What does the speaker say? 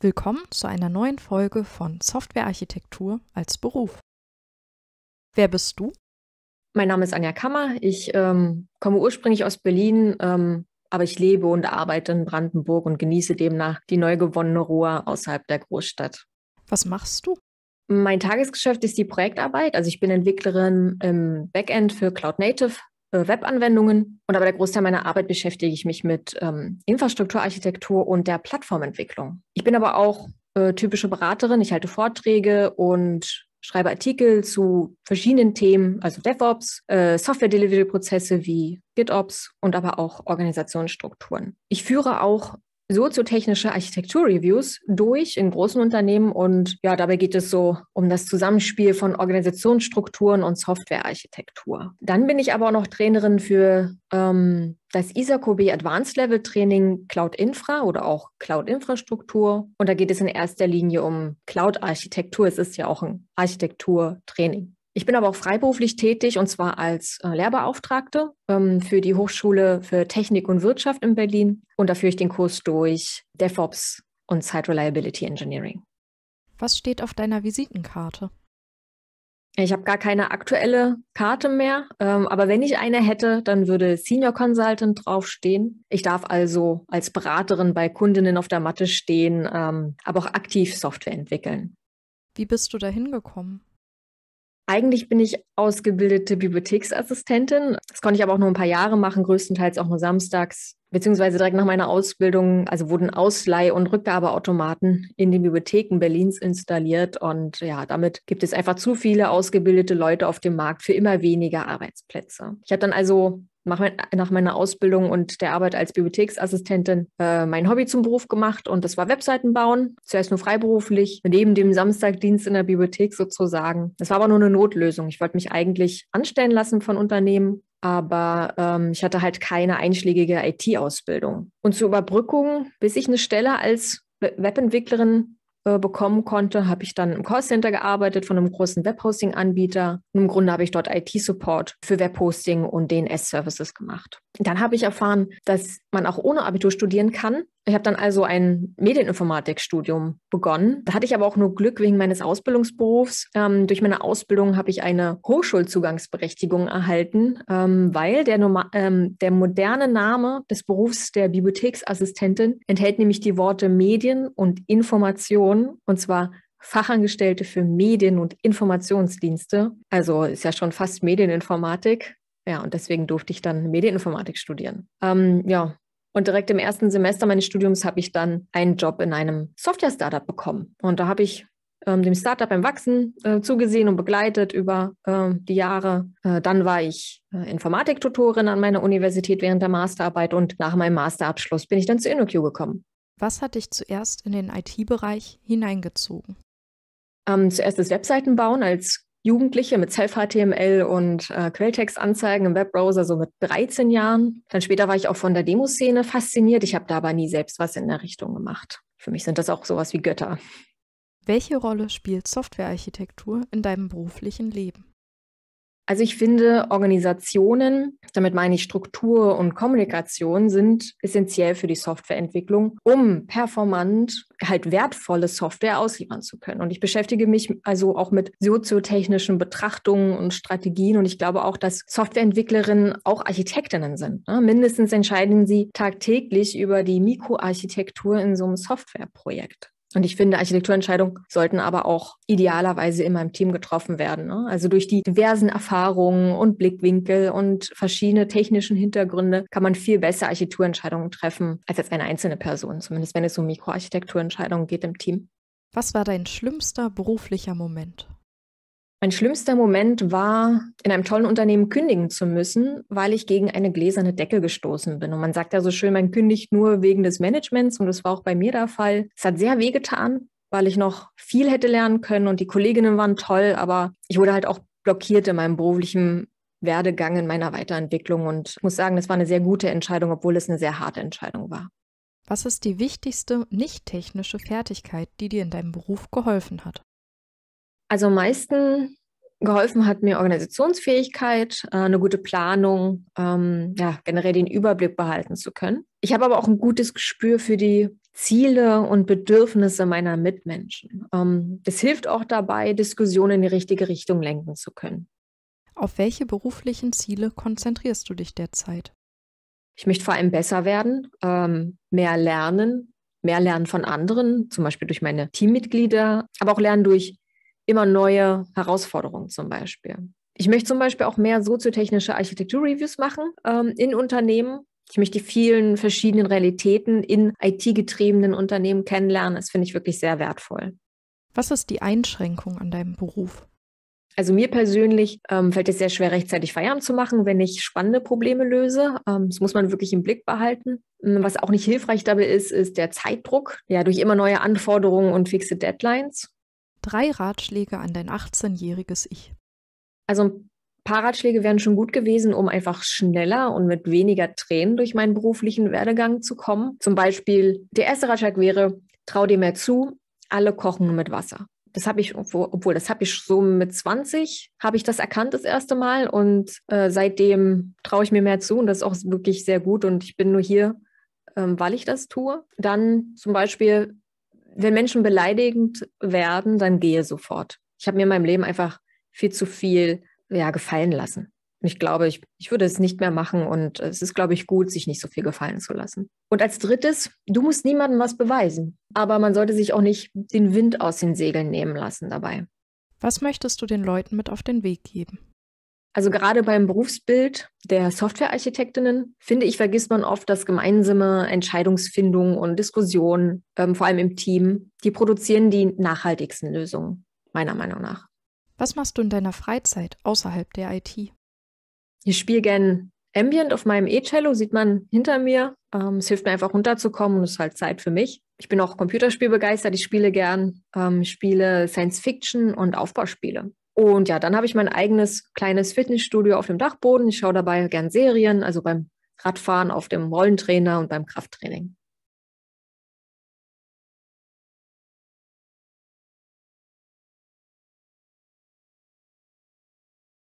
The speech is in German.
Willkommen zu einer neuen Folge von Softwarearchitektur als Beruf. Wer bist du? Mein Name ist Anja Kammer. Ich ähm, komme ursprünglich aus Berlin, ähm, aber ich lebe und arbeite in Brandenburg und genieße demnach die neu gewonnene Ruhe außerhalb der Großstadt. Was machst du? Mein Tagesgeschäft ist die Projektarbeit. Also ich bin Entwicklerin im Backend für Cloud Native äh, Webanwendungen und aber der Großteil meiner Arbeit beschäftige ich mich mit ähm, Infrastrukturarchitektur und der Plattformentwicklung. Ich bin aber auch äh, typische Beraterin, ich halte Vorträge und schreibe Artikel zu verschiedenen Themen, also DevOps, äh, Software-Delivery-Prozesse wie GitOps und aber auch Organisationsstrukturen. Ich führe auch soziotechnische Architekturreviews durch in großen Unternehmen und ja, dabei geht es so um das Zusammenspiel von Organisationsstrukturen und Softwarearchitektur. Dann bin ich aber auch noch Trainerin für ähm, das ISACOB Advanced Level Training Cloud Infra oder auch Cloud Infrastruktur und da geht es in erster Linie um Cloud Architektur. Es ist ja auch ein Architekturtraining. Ich bin aber auch freiberuflich tätig und zwar als äh, Lehrbeauftragte ähm, für die Hochschule für Technik und Wirtschaft in Berlin. Und da führe ich den Kurs durch DevOps und Site Reliability Engineering. Was steht auf deiner Visitenkarte? Ich habe gar keine aktuelle Karte mehr, ähm, aber wenn ich eine hätte, dann würde Senior Consultant draufstehen. Ich darf also als Beraterin bei Kundinnen auf der Matte stehen, ähm, aber auch aktiv Software entwickeln. Wie bist du da hingekommen? Eigentlich bin ich ausgebildete Bibliotheksassistentin. Das konnte ich aber auch nur ein paar Jahre machen, größtenteils auch nur samstags. Beziehungsweise direkt nach meiner Ausbildung, also wurden Ausleih- und Rückgabeautomaten in den Bibliotheken Berlins installiert. Und ja, damit gibt es einfach zu viele ausgebildete Leute auf dem Markt für immer weniger Arbeitsplätze. Ich habe dann also nach meiner Ausbildung und der Arbeit als Bibliotheksassistentin äh, mein Hobby zum Beruf gemacht und das war Webseiten bauen. Zuerst nur freiberuflich, neben dem Samstagdienst in der Bibliothek sozusagen. Das war aber nur eine Notlösung. Ich wollte mich eigentlich anstellen lassen von Unternehmen, aber ähm, ich hatte halt keine einschlägige IT-Ausbildung. Und zur Überbrückung, bis ich eine Stelle als Webentwicklerin äh, bekommen konnte, habe ich dann im Callcenter gearbeitet von einem großen Webhosting-Anbieter. Im Grunde habe ich dort IT-Support für Webhosting und DNS-Services gemacht. Dann habe ich erfahren, dass man auch ohne Abitur studieren kann. Ich habe dann also ein Medieninformatikstudium begonnen. Da hatte ich aber auch nur Glück wegen meines Ausbildungsberufs. Ähm, durch meine Ausbildung habe ich eine Hochschulzugangsberechtigung erhalten, ähm, weil der, ähm, der moderne Name des Berufs der Bibliotheksassistentin enthält nämlich die Worte Medien und Information und zwar Fachangestellte für Medien- und Informationsdienste. Also ist ja schon fast Medieninformatik. Ja, und deswegen durfte ich dann Medieninformatik studieren. Ähm, ja, und direkt im ersten Semester meines Studiums habe ich dann einen Job in einem Software-Startup bekommen. Und da habe ich ähm, dem Startup beim Wachsen äh, zugesehen und begleitet über äh, die Jahre. Äh, dann war ich äh, Informatiktutorin an meiner Universität während der Masterarbeit und nach meinem Masterabschluss bin ich dann zu InnoQ gekommen. Was hat dich zuerst in den IT-Bereich hineingezogen? Ähm, zuerst das Webseitenbauen als Jugendliche mit Self-HTML und äh, Quelltextanzeigen im Webbrowser so mit 13 Jahren. Dann später war ich auch von der Demoszene fasziniert. Ich habe da aber nie selbst was in der Richtung gemacht. Für mich sind das auch sowas wie Götter. Welche Rolle spielt Softwarearchitektur in deinem beruflichen Leben? Also ich finde, Organisationen, damit meine ich Struktur und Kommunikation, sind essentiell für die Softwareentwicklung, um performant halt wertvolle Software ausliefern zu können. Und ich beschäftige mich also auch mit soziotechnischen Betrachtungen und Strategien. Und ich glaube auch, dass Softwareentwicklerinnen auch Architektinnen sind. Ne? Mindestens entscheiden sie tagtäglich über die Mikroarchitektur in so einem Softwareprojekt. Und ich finde, Architekturentscheidungen sollten aber auch idealerweise immer im Team getroffen werden. Ne? Also durch die diversen Erfahrungen und Blickwinkel und verschiedene technischen Hintergründe kann man viel besser Architekturentscheidungen treffen als als eine einzelne Person, zumindest wenn es um Mikroarchitekturentscheidungen geht im Team. Was war dein schlimmster beruflicher Moment? Mein schlimmster Moment war, in einem tollen Unternehmen kündigen zu müssen, weil ich gegen eine gläserne Decke gestoßen bin. Und man sagt ja so schön, man kündigt nur wegen des Managements und das war auch bei mir der Fall. Es hat sehr wehgetan, weil ich noch viel hätte lernen können und die Kolleginnen waren toll, aber ich wurde halt auch blockiert in meinem beruflichen Werdegang, in meiner Weiterentwicklung und ich muss sagen, das war eine sehr gute Entscheidung, obwohl es eine sehr harte Entscheidung war. Was ist die wichtigste nicht technische Fertigkeit, die dir in deinem Beruf geholfen hat? Also am meisten geholfen hat mir Organisationsfähigkeit, äh, eine gute Planung, ähm, ja, generell den Überblick behalten zu können. Ich habe aber auch ein gutes Gespür für die Ziele und Bedürfnisse meiner Mitmenschen. Ähm, das hilft auch dabei, Diskussionen in die richtige Richtung lenken zu können. Auf welche beruflichen Ziele konzentrierst du dich derzeit? Ich möchte vor allem besser werden, ähm, mehr lernen, mehr lernen von anderen, zum Beispiel durch meine Teammitglieder, aber auch lernen durch immer neue Herausforderungen zum Beispiel. Ich möchte zum Beispiel auch mehr soziotechnische Architektur-Reviews machen ähm, in Unternehmen. Ich möchte die vielen verschiedenen Realitäten in IT-getriebenen Unternehmen kennenlernen. Das finde ich wirklich sehr wertvoll. Was ist die Einschränkung an deinem Beruf? Also mir persönlich ähm, fällt es sehr schwer, rechtzeitig Feierabend zu machen, wenn ich spannende Probleme löse. Ähm, das muss man wirklich im Blick behalten. Ähm, was auch nicht hilfreich dabei ist, ist der Zeitdruck, ja, durch immer neue Anforderungen und fixe Deadlines drei Ratschläge an dein 18-jähriges Ich? Also ein paar Ratschläge wären schon gut gewesen, um einfach schneller und mit weniger Tränen durch meinen beruflichen Werdegang zu kommen. Zum Beispiel, der erste Ratschlag wäre, trau dir mehr zu, alle kochen mit Wasser. Das habe ich, obwohl das habe ich so mit 20, habe ich das erkannt das erste Mal und äh, seitdem traue ich mir mehr zu und das ist auch wirklich sehr gut und ich bin nur hier, ähm, weil ich das tue. Dann zum Beispiel wenn Menschen beleidigend werden, dann gehe sofort. Ich habe mir in meinem Leben einfach viel zu viel ja, gefallen lassen. Und ich glaube, ich, ich würde es nicht mehr machen und es ist, glaube ich, gut, sich nicht so viel gefallen zu lassen. Und als drittes, du musst niemandem was beweisen, aber man sollte sich auch nicht den Wind aus den Segeln nehmen lassen dabei. Was möchtest du den Leuten mit auf den Weg geben? Also gerade beim Berufsbild der Softwarearchitektinnen, finde ich, vergisst man oft, dass gemeinsame Entscheidungsfindung und Diskussionen, ähm, vor allem im Team, die produzieren die nachhaltigsten Lösungen, meiner Meinung nach. Was machst du in deiner Freizeit außerhalb der IT? Ich spiele gern Ambient auf meinem E-Cello, sieht man hinter mir. Ähm, es hilft mir einfach runterzukommen und es ist halt Zeit für mich. Ich bin auch computerspielbegeistert, ich spiele gern, ähm, spiele Science Fiction und Aufbauspiele. Und ja, dann habe ich mein eigenes kleines Fitnessstudio auf dem Dachboden. Ich schaue dabei gern Serien, also beim Radfahren auf dem Rollentrainer und beim Krafttraining.